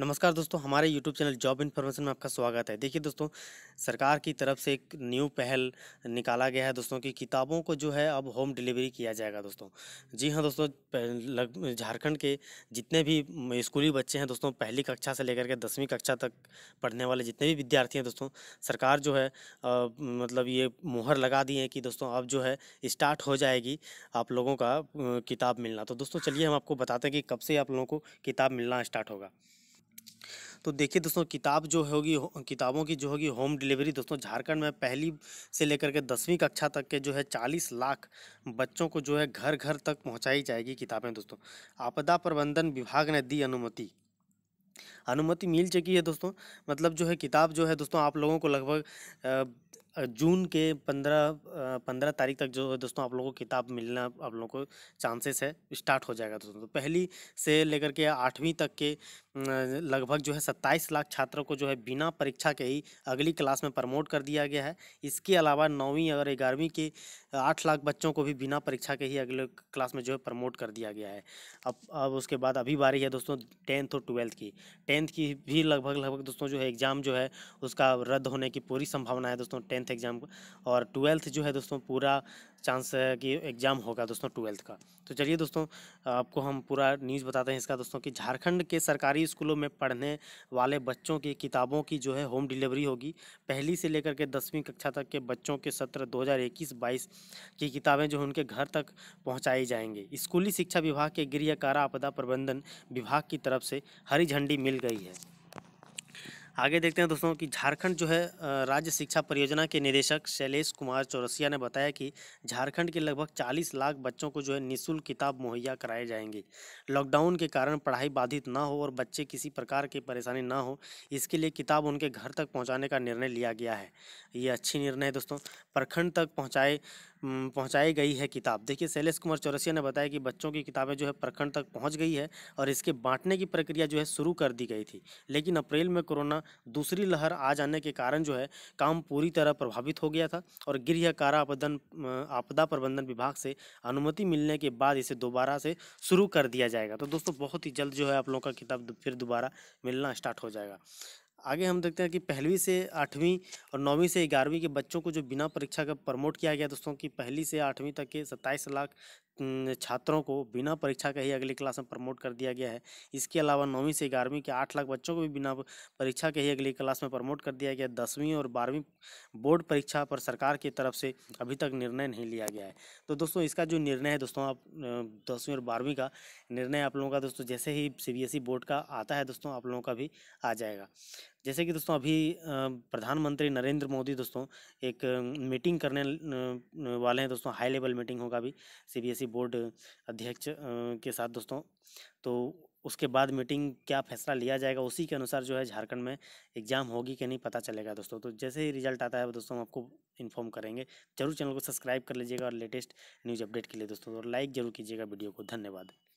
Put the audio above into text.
नमस्कार दोस्तों हमारे YouTube चैनल जॉब इन्फॉर्मेशन में आपका स्वागत है देखिए दोस्तों सरकार की तरफ से एक न्यू पहल निकाला गया है दोस्तों कि किताबों को जो है अब होम डिलीवरी किया जाएगा दोस्तों जी हाँ दोस्तों झारखंड के जितने भी स्कूली बच्चे हैं दोस्तों पहली कक्षा से लेकर के दसवीं कक्षा तक पढ़ने वाले जितने भी विद्यार्थी हैं दोस्तों सरकार जो है आ, मतलब ये मुहर लगा दी है कि दोस्तों अब जो है स्टार्ट हो जाएगी आप लोगों का किताब मिलना तो दोस्तों चलिए हम आपको बताते हैं कि कब से आप लोगों को किताब मिलना स्टार्ट होगा तो देखिए दोस्तों किताब जो होगी किताबों की जो होगी होम डिलीवरी दोस्तों झारखंड में पहली से लेकर के दसवीं कक्षा तक के जो है चालीस लाख बच्चों को जो है घर घर तक पहुंचाई जाएगी किताबें दोस्तों आपदा प्रबंधन विभाग ने दी अनुमति अनुमति मिल चुकी है दोस्तों मतलब जो है किताब जो है दोस्तों आप लोगों को लगभग जून के पंद्रह पंद्रह तारीख तक जो है दोस्तों आप लोगों को किताब मिलना आप लोगों को चांसेस है स्टार्ट हो जाएगा दोस्तों तो पहली से लेकर के आठवीं तक के लगभग जो है सत्ताईस लाख छात्रों को जो है बिना परीक्षा के ही अगली क्लास में प्रमोट कर दिया गया है इसके अलावा नौवीं और ग्यारहवीं के आठ लाख बच्चों को भी बिना परीक्षा के ही अगले क्लास में जो है प्रमोट कर दिया गया है अब अब उसके बाद अभी बारी है दोस्तों टेंथ और ट्वेल्थ की टेंथ की भी लगभग लगभग दोस्तों जो है एग्ज़ाम जो है उसका रद्द होने की पूरी संभावना है दोस्तों टेंथ टेंथ एग्ज़ाम और ट्वेल्थ जो है दोस्तों पूरा चांस है कि एग्ज़ाम होगा दोस्तों ट्वेल्थ का तो चलिए दोस्तों आपको हम पूरा न्यूज़ बताते हैं इसका दोस्तों कि झारखंड के सरकारी स्कूलों में पढ़ने वाले बच्चों की किताबों की जो है होम डिलीवरी होगी पहली से लेकर के दसवीं कक्षा तक के बच्चों के सत्र 2021-22 की किताबें जो उनके घर तक पहुँचाई जाएंगी स्कूली शिक्षा विभाग के गृह कारा आपदा प्रबंधन विभाग की तरफ से हरी झंडी मिल गई है आगे देखते हैं दोस्तों कि झारखंड जो है राज्य शिक्षा परियोजना के निदेशक शैलेश कुमार चौरसिया ने बताया कि झारखंड के लगभग 40 लाख बच्चों को जो है निःशुल्क किताब मुहैया कराए जाएंगे लॉकडाउन के कारण पढ़ाई बाधित ना हो और बच्चे किसी प्रकार की परेशानी ना हो इसके लिए किताब उनके घर तक पहुँचाने का निर्णय लिया गया है ये अच्छी निर्णय है दोस्तों प्रखंड तक पहुँचाए पहुंचाई गई है किताब देखिए शैलेश कुमार चौरसिया ने बताया कि बच्चों की किताबें जो है प्रखंड तक पहुंच गई है और इसके बांटने की प्रक्रिया जो है शुरू कर दी गई थी लेकिन अप्रैल में कोरोना दूसरी लहर आ जाने के कारण जो है काम पूरी तरह प्रभावित हो गया था और गृह कारा आपदन आपदा प्रबंधन विभाग से अनुमति मिलने के बाद इसे दोबारा से शुरू कर दिया जाएगा तो दोस्तों बहुत ही जल्द जो है आप लोगों का किताब फिर दोबारा मिलना स्टार्ट हो जाएगा आगे हम देखते हैं कि पहली से आठवीं और नौवीं से ग्यारहवीं के बच्चों को जो बिना परीक्षा का प्रमोट किया गया दोस्तों कि पहली से आठवीं तक के सत्ताईस लाख छात्रों को बिना परीक्षा का ही अगली क्लास में प्रमोट कर दिया गया है इसके अलावा नौवीं से ग्यारहवीं के आठ लाख बच्चों को भी बिना परीक्षा के ही अगली क्लास में प्रमोट कर दिया गया है दसवीं और बारहवीं बोर्ड परीक्षा पर सरकार की तरफ से अभी तक निर्णय नहीं लिया गया है तो दोस्तों इसका जो निर्णय है दोस्तों आप दसवीं और बारहवीं का निर्णय आप लोगों का दोस्तों जैसे ही सी बोर्ड का आता है दोस्तों आप लोगों का भी आ जाएगा जैसे कि दोस्तों अभी प्रधानमंत्री नरेंद्र मोदी दोस्तों एक मीटिंग करने वाले हैं दोस्तों हाई लेवल मीटिंग होगा अभी सीबीएसई बोर्ड अध्यक्ष के साथ दोस्तों तो उसके बाद मीटिंग क्या फैसला लिया जाएगा उसी के अनुसार जो है झारखंड में एग्ज़ाम होगी कि नहीं पता चलेगा दोस्तों तो जैसे ही रिजल्ट आता है दोस्तों हम आपको इन्फॉर्म करेंगे जरूर चैनल को सब्सक्राइब कर लीजिएगा और लेटेस्ट न्यूज़ अपडेट के लिए दोस्तों और लाइक जरूर कीजिएगा वीडियो को धन्यवाद